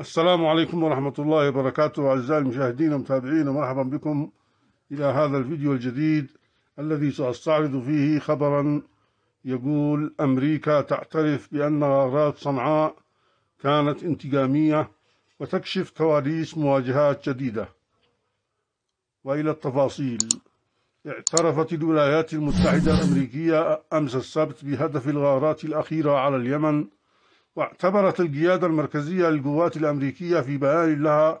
السلام عليكم ورحمة الله وبركاته أعزائي المشاهدين والمتابعين ومرحبا بكم إلى هذا الفيديو الجديد الذي سأستعرض فيه خبرا يقول أمريكا تعترف بأن غارات صنعاء كانت انتقامية وتكشف كواليس مواجهات جديدة وإلى التفاصيل اعترفت الولايات المتحدة الأمريكية أمس السبت بهدف الغارات الأخيرة على اليمن واعتبرت القيادة المركزية للقوات الأمريكية في بيان لها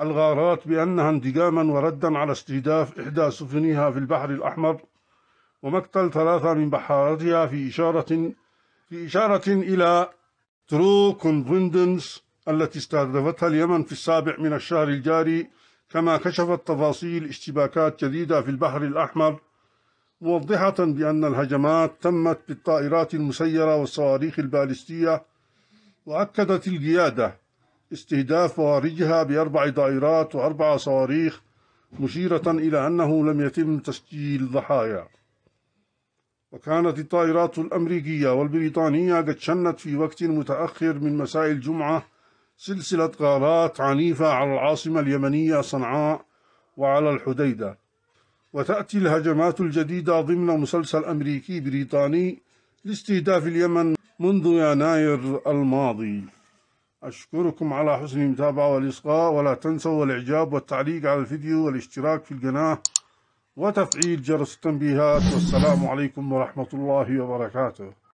الغارات بأنها انتقاما وردا على استهداف إحدى سفنها في البحر الأحمر ومقتل ثلاثة من بحارتها في إشارة في إشارة إلى ترو كونفندنس التي استهدفتها اليمن في السابع من الشهر الجاري كما كشفت تفاصيل اشتباكات جديدة في البحر الأحمر موضحة بأن الهجمات تمت بالطائرات المسيرة والصواريخ البالستية وأكدت القيادة استهداف بوارجها بأربع طائرات وأربع صواريخ مشيرة إلى أنه لم يتم تسجيل ضحايا وكانت الطائرات الأمريكية والبريطانية قد شنت في وقت متأخر من مساء الجمعة سلسلة غارات عنيفة على العاصمة اليمنية صنعاء وعلى الحديدة وتأتي الهجمات الجديدة ضمن مسلسل أمريكي بريطاني لاستهداف اليمن منذ يناير الماضي أشكركم على حسن المتابعة والإصغاء ولا تنسوا الإعجاب والتعليق على الفيديو والاشتراك في القناة وتفعيل جرس التنبيهات والسلام عليكم ورحمة الله وبركاته